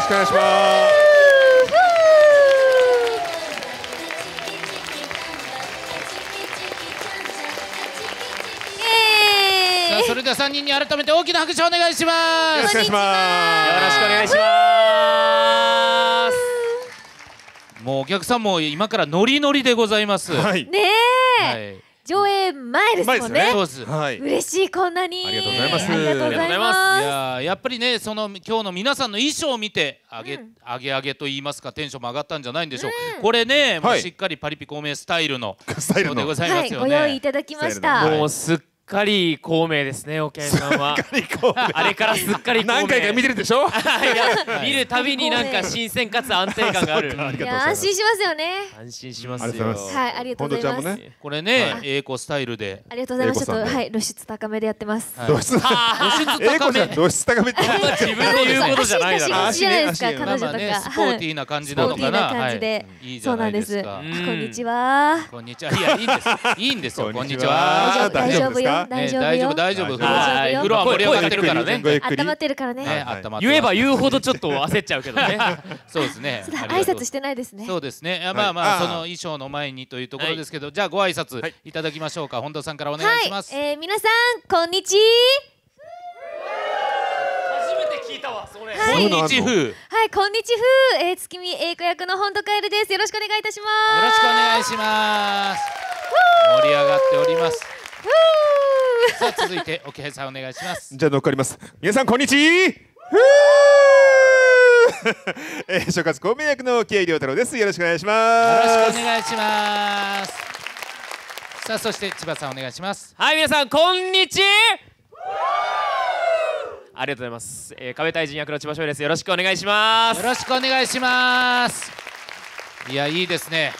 しくお願いしますさあそれでは3人に改めて大きな拍手をお願いしますよろしくお願いしますもうお客さんも今からノリノリでございます、はい、ねる前ですもんね。はい、嬉しいこんなに。ありがとうございます。ありがとうございます。いややっぱりねその今日の皆さんの衣装を見てあげ、うん、あげあげと言いますかテンションも上がったんじゃないんでしょう。うん、これね、はい、もうしっかりパリピ公明スタイルのスタイルでございますよね。はい、ご用意いただきました。もうすっかり孔明ですね、おけいさんは。あれからすっかり何回か見てるでしょ 見るたびになんか新鮮かつ安定感がある。いや安心しますよね。安心しますよ。はい、ありがとうございます。これね、英子スタイルで。ありがとうございます。ちょっと、はい、露出高めでやってます。露出高め。露出高めって。自分の言うことじゃないだろ。足ね、足ね、彼女とか、まあね、スポーティーな感じなのかな。スポーティーな感じで。いいなんですこんにちは。こんにちは。いや、いいんです。いいんですよ。こんにちは。大丈夫よ。大丈夫大丈夫大丈夫フロア盛り上がってるからね温まってるからね言えば言うほどちょっと焦っちゃうけどね そうですね挨拶してないですねそうですねまあまあその衣装の前にというところですけどじゃあご挨拶いただきましょうか本田さんからお願いしますえ皆さんこんにちは聞いたわそれ、こんにちは。はいこんにちは。えー、月見英子役の本戸カエルですよろしくお願いいたしますよろしくお願いします盛り上がっておりますさあ続いておけへさんお願いしますじゃあ乗ります皆さんこんにちは えー、諸葛公明役の慶良太郎ですよろしくお願いしますよろしくお願いしますさあそして千葉さんお願いしますはい皆さんこんにちはありがとうございます、えー、壁大臣役の千葉翔ですよろしくお願いしますよろしくお願いしますいやいいですね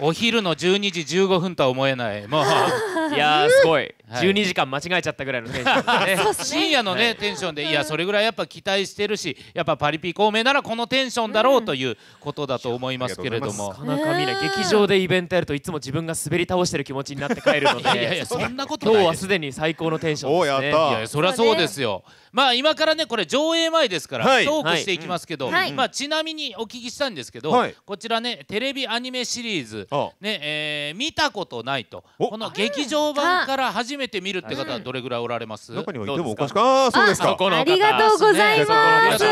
お昼の12時15分とは思えないもう いやすごい十二時間間違えちゃったぐらいのテンションね 深夜のね、はい、テンションでいやそれぐらいやっぱ期待してるしやっぱパリピ公明ならこのテンションだろうということだと思いますけれどもなかなか見ない劇場でイベントやるといつも自分が滑り倒してる気持ちになって帰るのでいやいやそんなこと 今日はすでに最高のテンションですねいやそりゃそうですよまあ今からねこれ上映前ですから、トークしていきますけど、まあちなみにお聞きしたんですけど、こちらねテレビアニメシリーズねえー、見たことないとこの劇場版から始めて見るって方はどれぐらいおられます中にはいてもおかしくああそうですかありがとうございます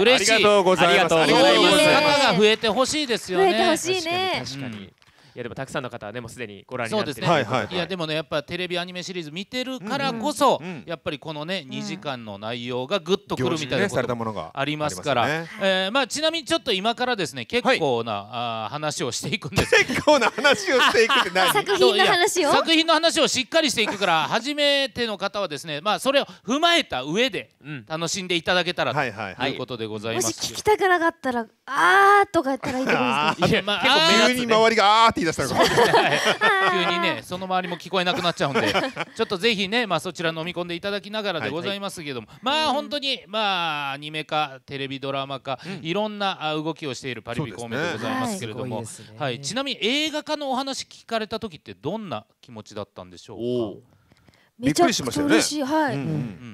嬉しいありがとうございます方が増えてほしいですよね増えてほしいね確かにやでもたくさんの方はねもうすでにご覧になってるそうですね、いやでもねやっぱテレビアニメシリーズ見てるからこそ、うんうん、やっぱりこのね2時間の内容がぐっとくるみたいなこともありますから、ねえまあちなみにちょっと今からですね結構な、はい、あ話をしていくんです結構な話をしていくって何作品の話を作品の話をしっかりしていくから初めての方はですねまあそれを踏まえた上で楽しんでいただけたらということでございます、はいはいはい、もし聞きたくなかったらあーとか言ったらいいと思うんすけまあ、結構急に周りがあーって出したのか、急にねその周りも聞こえなくなっちゃうんでちょっとぜひね、まあ、そちら飲み込んでいただきながらでございますけども、はい、まあ本当にまあアニメ化テレビドラマ化、うん、いろんな動きをしているパリピ孔明でございますけれども、ねはい、はい、ちなみに映画化のお話聞かれた時ってどんな気持ちだったんでしょうかびっくりしましたよね。はい、うんう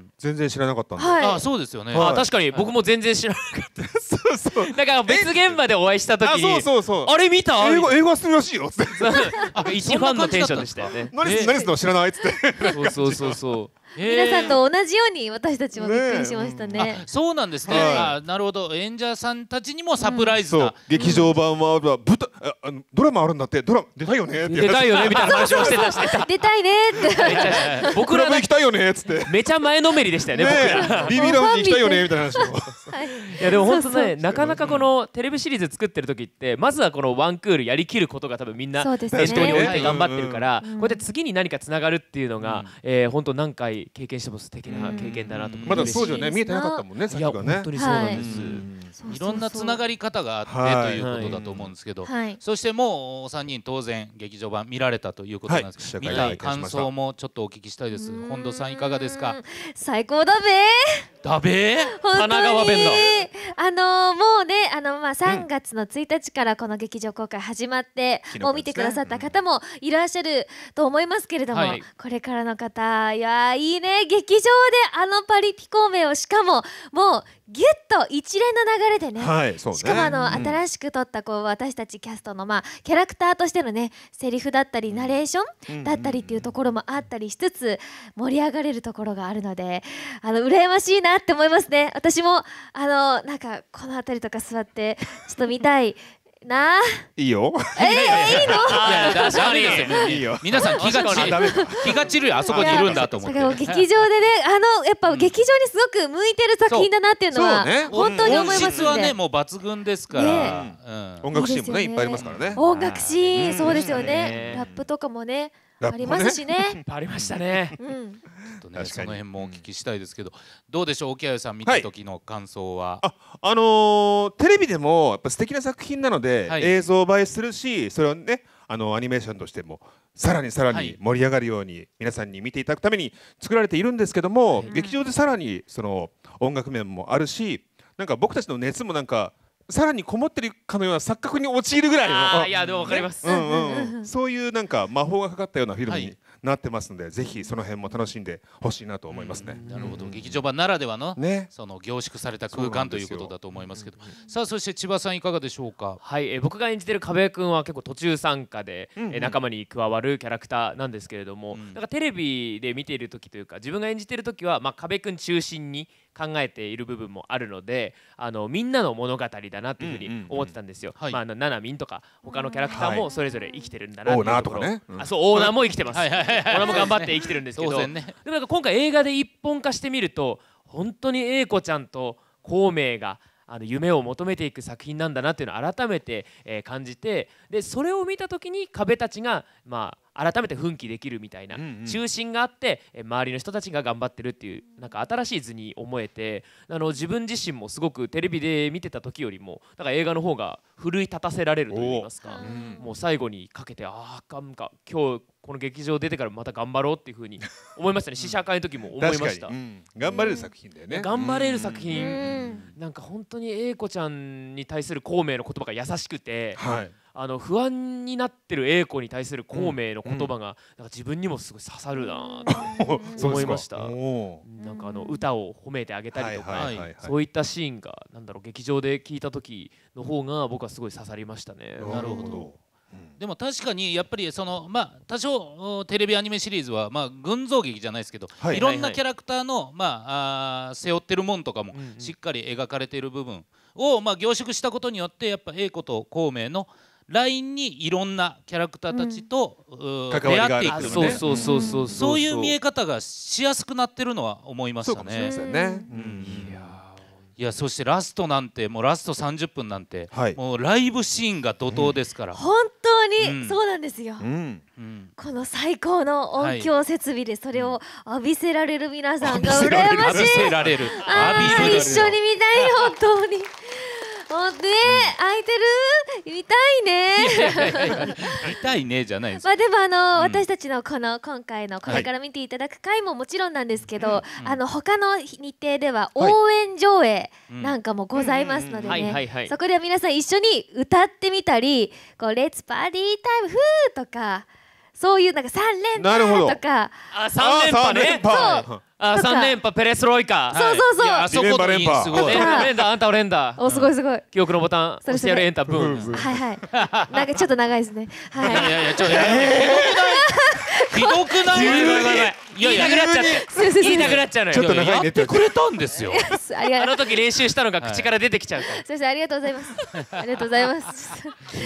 ん、全然知らなかったんで。はい、あそうですよね、はい、確かに僕も全然知らなかった。そうそう。だから別現場でお会いした時に、あそうそうそう。あれ見た？映画映画するらしいよって。一ファンのテンションでしたよね。何何すの知らないっつって。そうそうそうそう。皆さんと同じように私たちもびっくりしましたね。ねそうなんですね、はい、なるほど演者さんたちにもサプライズが、うん、劇場版は舞台あドラマあるんだってドラマ出たいよね出たいよねみたいな話をしてたした出たいねって僕らも行きたいよねっつってめちゃ前のめりでしたよねね僕らビビラフに行きたいよねみたいな話を、い、やでも本当ねなかなかこのテレビシリーズ作ってる時ってまずはこのワンクールやりきることが多分みんな念頭に置いて頑張ってるから、こうやって次に何かつながるっていうのが、うんえー、本当何回経験してます的な経験だなと思っまだそうじね見えてなかったもんね先がね本当にそうなんです、いろんなつながり方があって、はい、ということだと思うんですけど、はい、そしてもう三人当然劇場版見られたということなんです、はい、見た感想もちょっとお聞きしたいです本土さんいかがですか最高だべだべ神奈川弁だあのー、もうねのまあ3月の1日からこの劇場公開始まって、うん、もう見てくださった方もいらっしゃると思いますけれども、はい、これからの方いやいいね劇場であのパリピ孔明をしかももうぎゅっと一連の流れでね,、はいそうねしかもあの、新しく撮ったこう私たちキャストの、まあ、キャラクターとしてのねセリフだったりナレーションだったりっていうところもあったりしつつ盛り上がれるところがあるのであの羨ましいなって思いますね私もあのなんかこの辺りとか座ってちょっと見たいなあいいよえー、いいのいや確かよいいよ皆さん気が散る気が散るよあそこにいるんだと思って劇場でねあのやっぱ劇場にすごく向いてる作品だなっていうのは本当に思いますねはねもう抜群ですから、音楽シーンもねいっぱいありますからね音楽シーンそうですよねラップとかもねありますしね。ありましたね。うん、ちょっとねその辺もお聞きしたいですけど、どうでしょう沖合さん見た時の感想は。はい、あ、あのー、テレビでもやっぱ素敵な作品なので、はい、映像映えするし、それをねあのアニメーションとしてもさらにさらに盛り上がるように皆さんに見ていただくために作られているんですけども、はい、劇場でさらにその音楽面もあるし、なんか僕たちの熱もなんか。さらにこもってるかのような錯覚に陥るぐらいのいやでもわかります、うんうん、そういうなんか魔法がかかったようなフィルムになってますのでぜひその辺も楽しんでほしいなと思いますね。なるほど、劇場版ならではの、ね、その凝縮された空間ということだと思いますけど、さあそして千葉さんいかがでしょうか。はい、えー、僕が演じてる壁谷君は結構途中参加で、うえ仲間に加わるキャラクターなんですけれども、うん、なんかテレビで見ている時というか自分が演じてる時はまあ壁君中心に考えている部分もあるのであのみんなの物語だなというふうに思ってたんですよ。うんうんうん、まあ、あのななみんとか他のキャラクターもそれぞれ生きてるんだなっていうところ、はい、ーーねうん、あそうオーナーも生きてます。はいはい 俺も頑張って生きてるんですけど、ね、でもなんか今回映画で一本化してみると本当に英子ちゃんと孔明があの夢を求めていく作品なんだなっていうのを改めて、えー、感じてでそれを見た時に壁たちがまあ改めて奮起できるみたいな、中心があって周りの人たちが頑張ってるっていうなんか新しい図に思えてあの自分自身もすごくテレビで見てた時よりもなんか映画の方が奮い立たせられるといいますか、もう最後にかけてああかんか今日この劇場出てからまた頑張ろうっていうふうに 思いましたね試写会の時も思いました、頑張れる作品だよね頑張れる作品、なんか本当に英子ちゃんに対する孔明の言葉が優しくて、はいあの不安になってる英子に対する孔明の言葉が、なんか自分にもすごい刺さるなと 思いましたなんかあの歌を褒めてあげたりとか、はいはい、そういったシーンがなんだろう劇場で聞いた時の方が僕はすごい刺さりましたね。なるほどでも確かにやっぱりそのまあ多少テレビアニメシリーズはまあ群像劇じゃないですけど、はい、いろんなキャラクターのまああ背負ってるもんとかもしっかり描かれている部分をまあ凝縮したことによってやっぱ栄子と孔明のラインにいろんなキャラクターたちと、うん、出会っていくのねそうそそそううういう見え方がしやすくなってるのは思いましたね。そうねうんいやそしてラストなんてもうラスト三十分なんて、はい、もうライブシーンが怒涛ですから、うん、本当にそうなんですよ、うんこの最高の音響設備でそれを浴びせられる皆さんが羨ましい浴びせられるああ一緒に見たい本当にほんで、空いてる見たいね見たいねじゃないですまあでもあの、うん、私たちのこの今回のこれから見ていただく回ももちろんなんですけど、はい、あの他の日程では応援上映なんかもございますのでねそこでは皆さん一緒に歌ってみたりこう「レッツパーティータイムフー!」とか。そういうなんか三連覇とかあ三連覇ねそうあ三連覇ペレスロイカそうそうそうあそこ連覇すごい連打あんた連打おすごいすごい記憶のボタンエンタブーンはいはいなんかちょっと長いですねはいいやいやちょっとひどくないひどくないいや言いたくなっちゃって言いなくなっちゃうのよちょっと長いねっくれたんですよあの時練習したのが口から出てきちゃうから先生ありがとうございますありがとうございます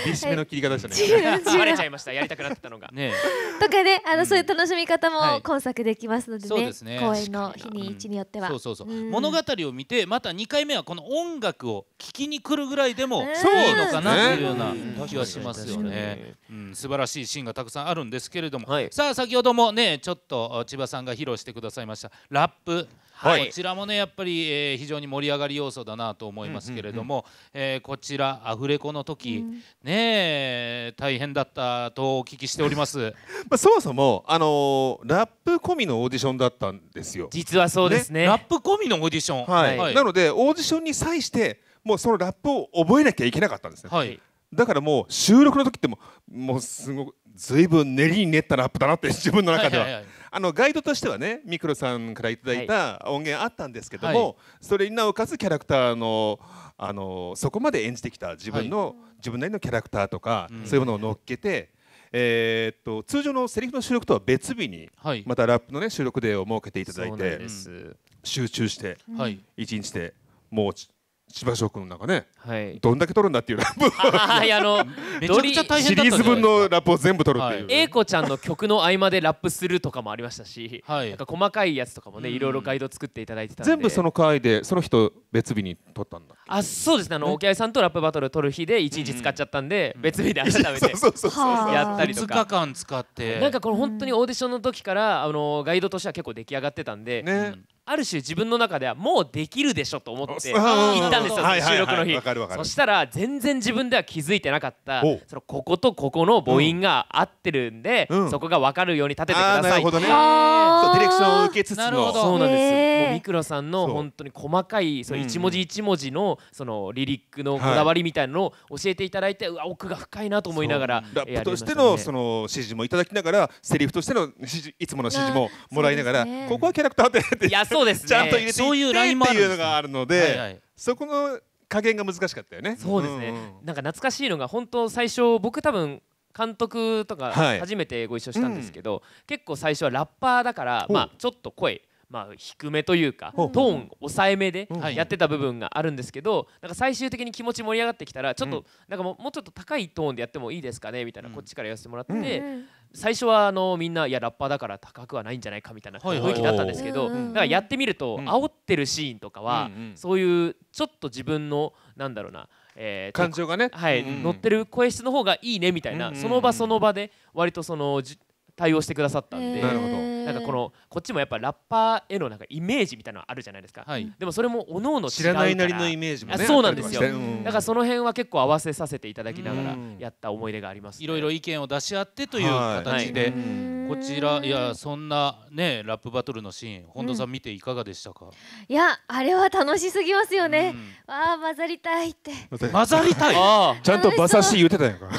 厳しめの切り方でしたねバレちゃいましたやりたくなってたのがねとかねあのそういう楽しみ方も今作できますのでね公演の日に一によってはそうそうそう物語を見てまた二回目はこの音楽を聞きに来るぐらいでもいいのかなというような気はしますよね素晴らしいシーンがたくさんあるんですけれどもさあ先ほどもねちょっと千葉さんが披露してくださいましたラップ、はい、こちらもねやっぱり、えー、非常に盛り上がり要素だなと思いますけれども、うんうんうん、えー、こちらアフレコの時、うん、ね大変だったとお聞きしております まあそもそもあのー、ラップ込みのオーディションだったんですよ実はそうですね、ね、ラップ込みのオーディション、はい、はい、なのでオーディションに際してもうそのラップを覚えなきゃいけなかったんですね、はい、だからもう収録の時ってももうすごくずいぶん練りに練ったラップだなって 自分の中ではあのガイドとしてはねミクロさんからいただいた音源あったんですけども、はい、それになおかつキャラクターのあのそこまで演じてきた自分の、はい、自分なりのキャラクターとか、うん、そういうものを乗っけて。えー、っと通常のセリフの収録とは別日に、はい、またラップの、ね、収録デーを設けていただいて集中して、はい、一日でもう司馬翔くんね、はい、どんだけ撮るんだっていうラップあ あの めちゃくちゃ大変だったシリーズ分のラップを全部撮るっていう、はい、英子ちゃんの曲の合間でラップするとかもありましたし、はい、なんか細かいやつとかもねいろいろガイド作っていただいてたんで全部その回でその人別日に撮ったんだあそうですねあの沖合、さんとラップバトル撮る日で1日使っちゃったんで、別日で明日食べてやったりとか2日間使ってなんかこの本当にオーディションの時からあのガイドとしては結構出来上がってたんで、ね、ある種自分の中ではもうできるでしょと思って行ったんですよ収録の日そしたら全然自分では気づいてなかったそのこことここの母音が合ってるんで、うん、そこが分かるように立ててくださいなるほどねディレクションを受けつつのそうなんですうミクロさんの本当に細かいその一文字一文字のそのリリックのこだわりみたいなのを教えていただいて、奥が深いなと思いながら、ね、ラップとしてのその指示もいただきながらセリフとしての指示いつもの指示ももらいながら、ね、ここはキャラクターでっていやそそうですねちゃんと入れてそういうラインもあるっていうのがあるので、はいはい、そこの加減が難しかったよねそうですね、うんうん、なんか懐かしいのが本当最初僕多分監督とか初めてご一緒したんですけど、はいうん、結構最初はラッパーだから、まあ、ちょっと声まあ、低めというかトーン抑えめでやってた部分があるんですけどなんか最終的に気持ち盛り上がってきたらちょっとなんかもうちょっと高いトーンでやってもいいですかねみたいなこっちから言わせてもらって最初はあのみんないやラッパーだから高くはないんじゃないかみたいな雰囲気だったんですけど、だからやってみると、煽ってるシーンとかは、そういうちょっと自分のなんだろうなえ感情がね、はい乗ってる声質の方がいいねみたいな、その場その場で割とその対応してくださったんで、なるほどなんかこのこっちもやっぱラッパーへのなんかイメージみたいなのあるじゃないですか、はい、でもそれもおのおの知らないなりのイメージもねそうなんですよ、うん、だからその辺は結構合わせさせていただきながらやった思い出があります、ね、いろいろ意見を出し合ってという形で、はい、こちらいやそんなねラップバトルのシーン本田さん見ていかがでしたか、うん、いやあれは楽しすぎますよね、うん、ああ混ざりたいって混ざりたいちゃんと馬刺し言ってたやんか馬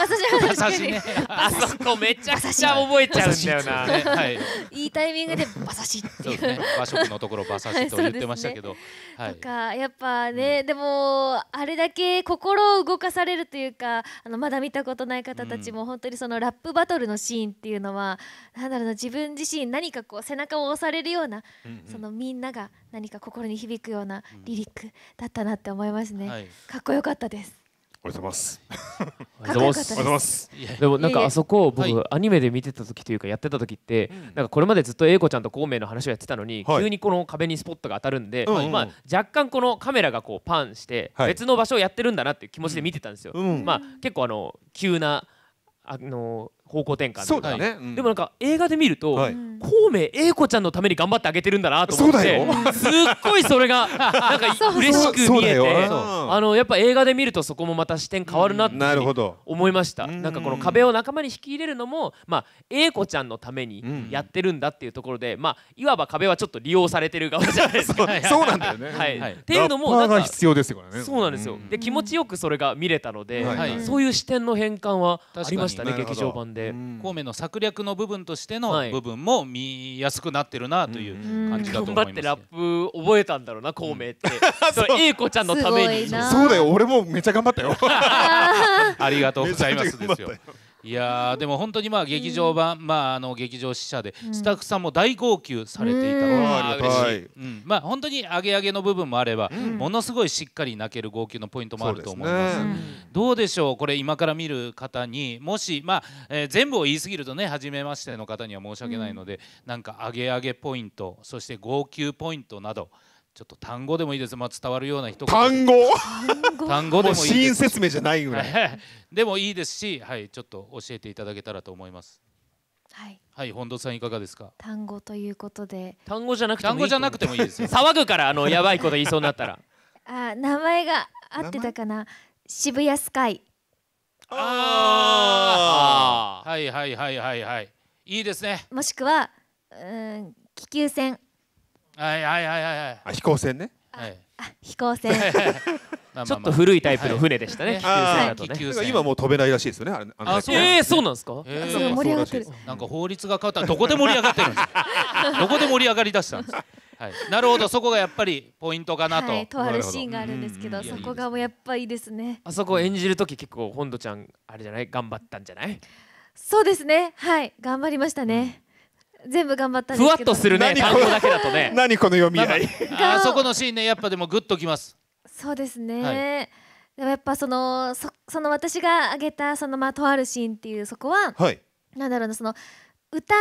刺しねあそこめちゃくちゃ覚えちゃうんだよな、ね、はい、いいタイミングで馬刺しっていう和食のところ馬刺しと言ってましたけど、はい、ね、とかやっぱね、うん、でもあれだけ心を動かされるというかあのまだ見たことない方たちも本当にそのラップバトルのシーンっていうのはなんだろうな自分自身何かこう背中を押されるような、うんうん、そのみんなが何か心に響くようなリリックだったなって思いますね、うんはい、かっこよかったですおはようございます。かっこよかったです。でもなんかあそこを僕アニメで見てた時というかやってた時って、なんかこれまでずっと英子ちゃんと孔明の話をやってたのに、急にこの壁にスポットが当たるんで、まあ若干このカメラがこうパンして別の場所をやってるんだなっていう気持ちで見てたんですよ。まあ結構あの急なあの方向転換そうだね、でもなんか映画で見ると、はい、孔明英子ちゃんのために頑張ってあげてるんだなと思ってすっごいそれが なんか嬉しく見えてあのやっぱ映画で見るとそこもまた視点変わるなって思いました、なんかこの壁を仲間に引き入れるのも、まあ、英子ちゃんのためにやってるんだっていうところで、まあ、いわば壁はちょっと利用されてる側じゃないですかそうなんだよね、はいはい、っていうのもなんか必要ですよねそうなんですよ、で気持ちよくそれが見れたので、はい、そういう視点の変換はありましたね劇場版で。で、うん、孔明の策略の部分としての部分も見やすくなってるなという感じだと思います、頑張ってラップ覚えたんだろうな孔明って、うん、英子ちゃんのためにそうだよ俺もめっちゃ頑張ったよ ありがとうございますですよいやでも本当にまあ劇場版、まあ、あの劇場支社でスタッフさんも大号泣されていたのが嬉しい、うんまあ、本当にアゲアゲの部分もあれば、ものすごいしっかり泣ける号泣のポイントもあると思います、どうでしょうこれ今から見る方にもし、まあえ全部を言い過ぎるとね初めましての方には申し訳ないので、なんかアゲアゲポイントそして号泣ポイントなどちょっと単語でもいいです、まあ、伝わるような人単語 単語でもいいです説明じゃないぐらい、でもいいですし、はい、ちょっと教えていただけたらと思いますはい、はい、本田さんいかがですか単語ということで単語じゃなくてもいい単語じゃなくてもいいですよ 騒ぐからあのやばいこと言いそうになったらあ名前が合ってたかな渋谷スカイああはいはいはいはいはいいいですねもしくはうん気球船はいはいはいはい。あ飛行船ね。はい。飛行船。ちょっと古いタイプの船でしたね。はい、今もう飛べないらしいですよね。あそうえそうなんですか。そう盛り上がってる。なんか法律が変わったらどこで盛り上がってるんですか。どこで盛り上がりだしたんです。はい、なるほどそこがやっぱりポイントかなと、はい、とあるシーンがあるんですけどそこがもうやっぱいいですねあそこ演じる時結構本土ちゃんあれじゃない頑張ったんじゃないそうですねはい頑張りましたね、全部頑張ったふわっとするね単語だけだとね 何この読み合いあそこのシーンねやっぱでもグッときますそうですね、はい、でもやっぱそのそその私が挙げたそのまあとあるシーンっていうそこは、はい、なんだろうなその歌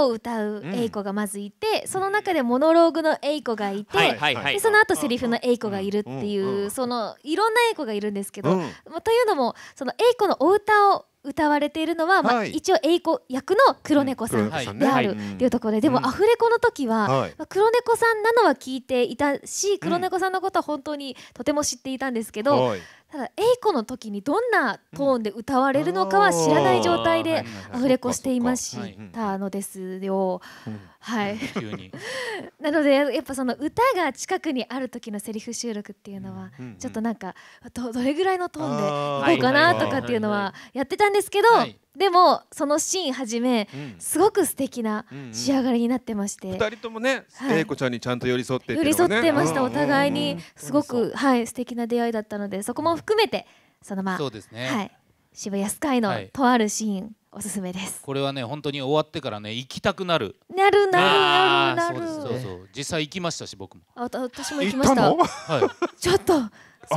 を歌うエイコがまずいて、うん、その中でモノローグのエイコがいて、はいはいはい、でその後セリフのエイコがいるっていう、うんうん、そのいろんなエイコがいるんですけど、うん、というのもそのエイコのお歌を歌われているのは、はい、一応英子役の黒猫さんであるっていうところで、うん、でもアフレコの時は、まあ、黒猫さんなのは聞いていたし黒猫さんのことは本当にとても知っていたんですけど、うん、ただエイコの時にどんなトーンで歌われるのかは知らない状態でアフレコしていましたのですよ。うんはい、急に なのでやっぱその歌が近くにある時のセリフ収録っていうのはちょっとなんかどどれぐらいのトーンでいこうかなとかっていうのはやってたんですけど、でもそのシーンはじめ、すごく素敵な仕上がりになってまして、うんうん、2人ともね英子、はい、ちゃんにちゃんと寄り添って、ね、寄り添ってましたお互いにすごく、はい素敵な出会いだったのでそこも含めてそのまあ、ね、はい、渋谷スカイのとあるシーン、はいおすすめですこれはね本当に終わってからね行きたくなるなるなるなるなるそうそう実際行きましたし僕もあ私も行きましたはい、ちょっとあ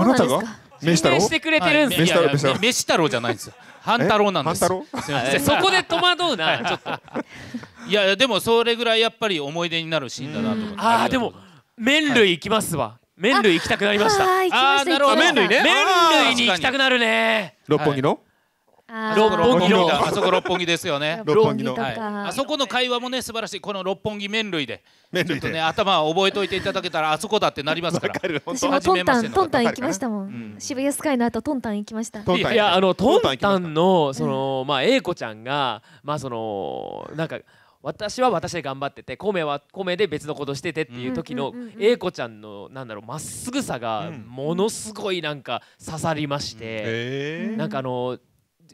なたが飯太郎してくれてるんです、飯太郎じゃないんです半太郎なんですそこで戸惑うなちょっといやでもそれぐらいやっぱり思い出になるシーンだなと思ってああでも麺類行きますわ、麺類行きたくなりましたああなるほど麺類ね麺類に行きたくなるね六本木の、六本木のあそこ六本木ですよね。六本木の、はい、あそこの会話もね素晴らしいこの六本木麺類でちょっとね頭を覚えておいていただけたらあそこだってなりますから。私もトンタントンタン行きましたもん。ん、渋谷スカイの後トンタン行きました。いやあのトンタンのそのまあ英子ちゃんがまあそのなんか。私は私で頑張ってて米は米で別のことしててっていう時の英子ちゃんのなんだろうまっすぐさがものすごいなんか刺さりまして、なんかあの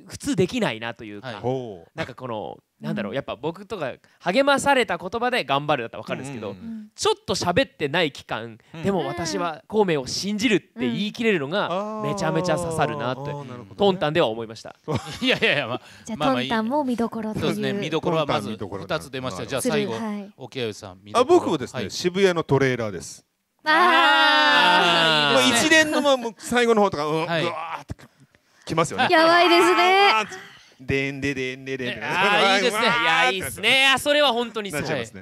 普通できないなというか、はい、なんかこのなんだろうやっぱ僕とか励まされた言葉で頑張るだったら分かるんですけど、うんうん、ちょっと喋ってない期間、うん、でも私は孔明を信じるって言い切れるのがめちゃめちゃ刺さるなって、うんね、トンタンでは思いました いやいやいや、まあ、じゃあ、まあ、トンタンも見どころとそうですね見どころはまず二つ出ましたじゃあ最後沖合、はい、さんあ僕もですね、はい、渋谷のトレーラーですああ、ね、もう一連の最後の方とか、ううわーってきますよね。やばいですね。でんででんででん。ああいいですね。いやいいですね。それは本当に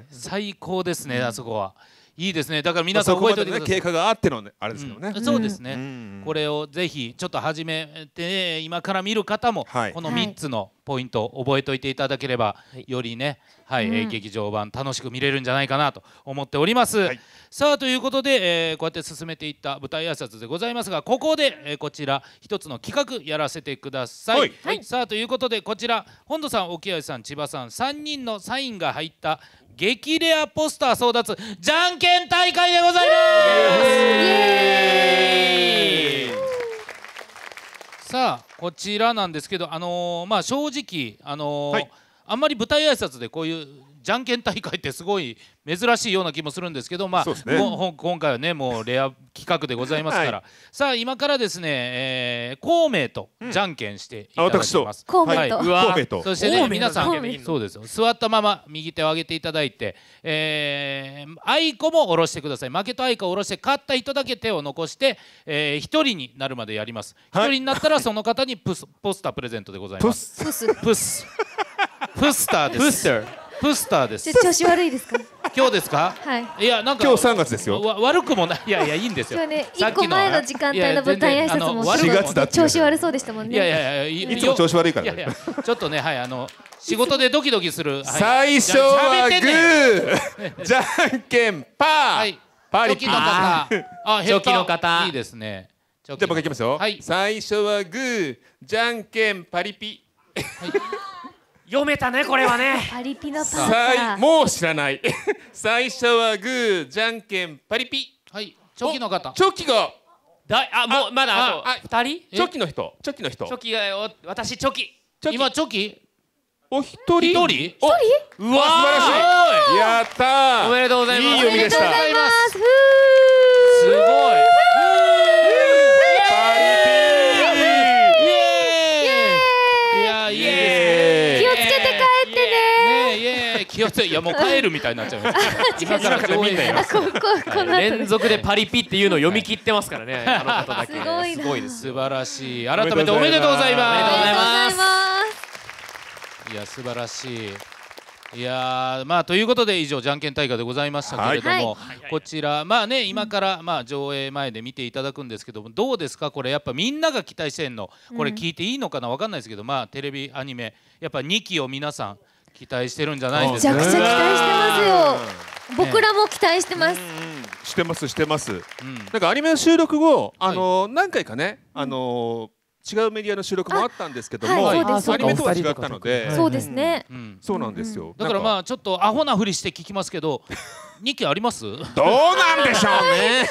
最高ですね。あそこは。いいですねだから皆さん覚えておいてください、まあね、経過があってのあれですけどね、うん、そうですね、うん、これをぜひちょっと始めて今から見る方も、この3つのポイント覚えておいていただければ、はい、よりね、はいうん、劇場版楽しく見れるんじゃないかなと思っております、はい、さあということで、えー、こうやって進めていった舞台挨拶でございますがここで、えー、こちら一つの企画やらせてください、はい、さあということでこちら本土さん沖合さん千葉さん3人のサインが入った「激レアポスター争奪じゃんけん大会でございますさあこちらなんですけどあのー、まあ正直あのーはい、あんまり舞台挨拶でこういうじゃんけん大会ってすごい珍しいような気もするんですけど、まあ、ね、今回はねもうレア企画でございますから、はい、さあ今からですね、えー、孔明とじゃんけんしていただきます。うん、はい、うわそしてね皆さんそうです座ったまま右手を上げていただいて、えー、愛子も下ろしてください負けと愛子を下ろして勝った人だけ手を残して、えー、1人になるまでやります、はい、1人になったらその方にプスポスタープレゼントでございます。プスプスプスターです。プスターです。調子悪いですか。今日ですか。はい。いや、なんか。今日三月ですよ。わ、悪くもない。いやいや、いいんですよ。今日ね、一個前の時間帯の舞台挨拶も。四月だ。調子悪そうでしたもんね。いやいやいや、いつも調子悪いから。ちょっとね、はい、あの。仕事でドキドキする。最初はグー。じゃんけんパー。はい。パリピ。あ、チョキの方。いいですね。じゃ、僕いきますよ。最初はグー、じゃんけんパリピ。はい。読めたねこれはねパリピのパサーもう知らない 最初はグーじゃんけんパリピはいチョキの方チョキがだあもうまだあと2人チョキの人チョキの人チョキが私チョキ今チョキお一人一人一人うわ素晴らしいやったおめでとうございますいい読みでしたすごいいやもう帰るみたいになっちゃいます 今から上映します連続でパリピっていうのを読み切ってますからね あの方だけすごいです素晴らしい改めておめでとうございますいや素晴らしいいやまあということで以上じゃんけん大会でございましたけれども、こちらまあね今からまあ上映前で見ていただくんですけどもどうですかこれやっぱみんなが期待してんのこれ聞いていいのかなわかんないですけどまあテレビアニメやっぱ2期を皆さん期待してるんじゃないですかめちゃくちゃ期待してますよ僕らも期待してます、してますしてます、うん、なんかアニメの収録後、あのー、何回かね、あのー違うメディアの収録もあったんですけども、はい、アニメとは違ったので、そうですね、そうなんですよ。だからまあちょっとアホなふりして聞きますけど、二期あります？どうなんでしょ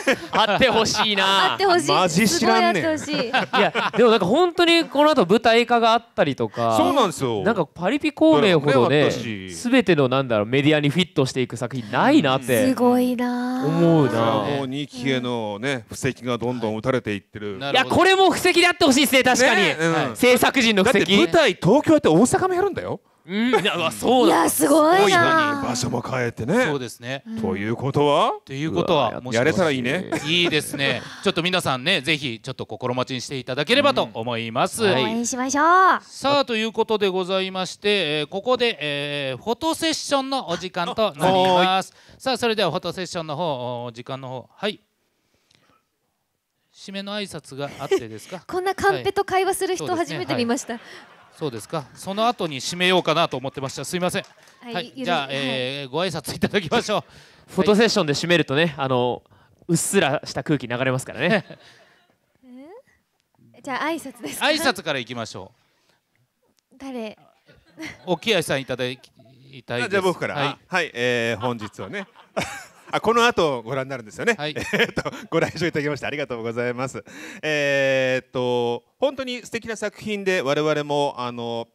うね。あってほしいな。あってほしい。マジ知らんねん。いやでもなんか本当にこの後舞台化があったりとか。そうなんですよ。なんかパリピ孔明ほどね、すべてのなんだろうメディアにフィットしていく作品ないなって。すごいな。思うな。もう二期へのね布石がどんどん打たれていってる。いやこれも布石であってほしいですね確かに。制作陣の布石。舞台東京やって大阪もやるんだよ。うん、いやそうだいやすごいな場所も変えてねそうですね、ということはということはもやれたらいいねいいですね ちょっと皆さんねぜひちょっと心待ちにしていただければと思います、応援しましょうさあということでございまして、えー、ここで、えー、フォトセッションのお時間となりますさあそれではフォトセッションの方時間の方はい締めの挨拶があってですか こんなカンペと会話する人、初めて見ました、はいそうですか。その後に締めようかなと思ってました。すみません。はい、はい、じゃあ、えー、はい、ご挨拶いただきましょう。フォトセッションで締めるとね、あのうっすらした空気流れますからね。じゃあ挨拶です挨拶からいきましょう。誰？沖合さんいただいたいじゃあ僕から。はい、はい、えー、本日はね。あこの後ご覧になるんですよね。はい、えっとご来場いただきましてありがとうございます。えー、っと本当に素敵な作品で我々もあの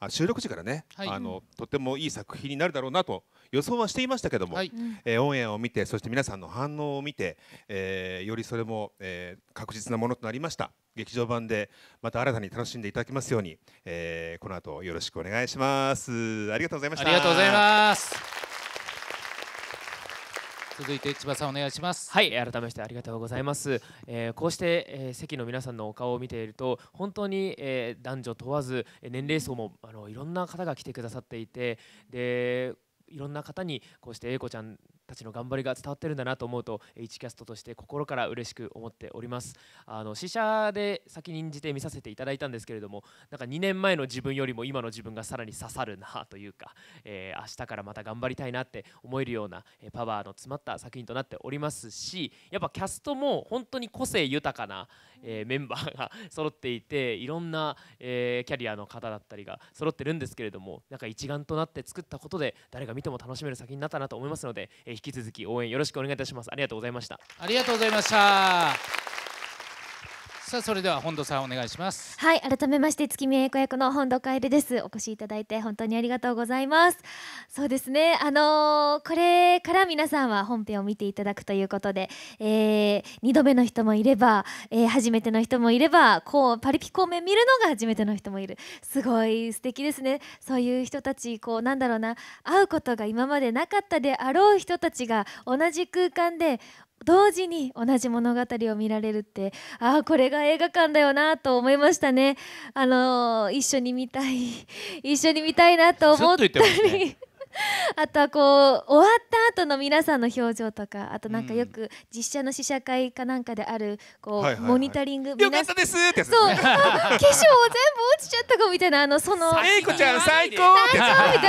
あ収録時からね、はい、あのとてもいい作品になるだろうなと予想はしていましたけども、はい、えー、オンエアを見てそして皆さんの反応を見て、えー、よりそれも、えー、確実なものとなりました劇場版でまた新たに楽しんでいただきますように、えー、この後よろしくお願いしますありがとうございましたありがとうございます続いて千葉さんお願いしますはい改めましてありがとうございます、えー、こうして、えー、席の皆さんのお顔を見ていると本当に、えー、男女問わず年齢層もあのいろんな方が来てくださっていてでいろんな方にこうして英子ちゃんたちの頑張りが伝わってるんだなと思うと H キャストとして心から嬉しく思っておりますあの試写で先に演じて見させていただいたんですけれどもなんか2年前の自分よりも今の自分がさらに刺さるなというか、えー、明日からまた頑張りたいなって思えるようなパワーの詰まった作品となっておりますしやっぱキャストも本当に個性豊かな、えメンバーが揃っていていろんな、えキャリアの方だったりが揃ってるんですけれどもなんか一丸となって作ったことで誰が見ても楽しめる作品になったなと思いますので、え引き続き応援よろしくお願いいたしますありがとうございましたありがとうございましたさあそれでは本土さんお願いしますはい改めまして月見英子役の本土楓ですお越しいただいて本当にありがとうございますそうですねあのー、これから皆さんは本編を見ていただくということで、えー、2度目の人もいれば、えー、初めての人もいればこうパリピ孔明見るのが初めての人もいるすごい素敵ですねそういう人たちこうなんだろうな会うことが今までなかったであろう人たちが同じ空間で同時に同じ物語を見られるってああこれが映画館だよなと思いましたねあのー、一緒に見たい一緒に見たいなと思ったり、ね、あとはこう終わった後の皆さんの表情とかあとなんかよく実写の試写会かなんかであるこう、モニタリングよかったですってそう化粧を全部落ちちゃったかみたいなあのそのえいこちゃん最高みたいな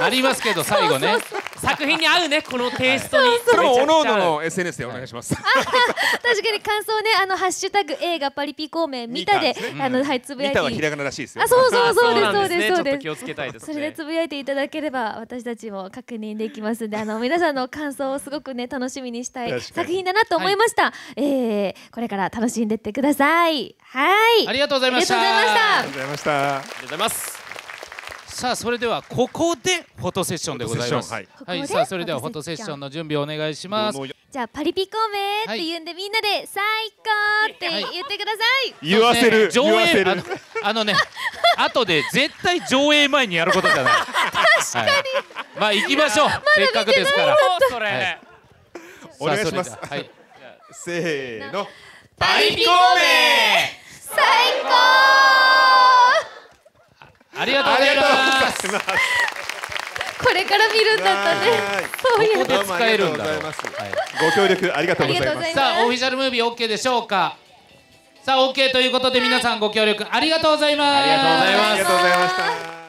ありますけど最後ね作品に合うねこのテイストにそれもおのおのの SNS でお願いします確かに感想ねあのハッシュタグ映画パリピ孔明見たで、あのはいつぶやいてあそうそうそうですそうですそうですそれでつぶやいていただただければ私たちも確認できますんであの皆さんの感想をすごくね楽しみにしたい作品だなと思いました、はい、えー、これから楽しんでってくださいはいありがとうございましたありがとうございましたありがとうございますさあそれではここでフォトセッションでございます、はい、はい、さあそれではフォトセッションの準備をお願いしますじゃあパリピ孔明って言うんで、みんなで最高って言ってください、は い、言わせる、ね、上映あのあのね後で絶対上映前にやることじゃない確かに、はい、まあ行きましょう、せっかくですから それ、はい、お願いします、はい、せーのパリピ孔明最高ありがとうございますこれから見るんだったねそういうここで使えるんだろうご協力ありがとうございますさあオフィシャルムービーオッケーでしょうかさあオッケーということで皆さんご協力ありがとうございますありがとうございました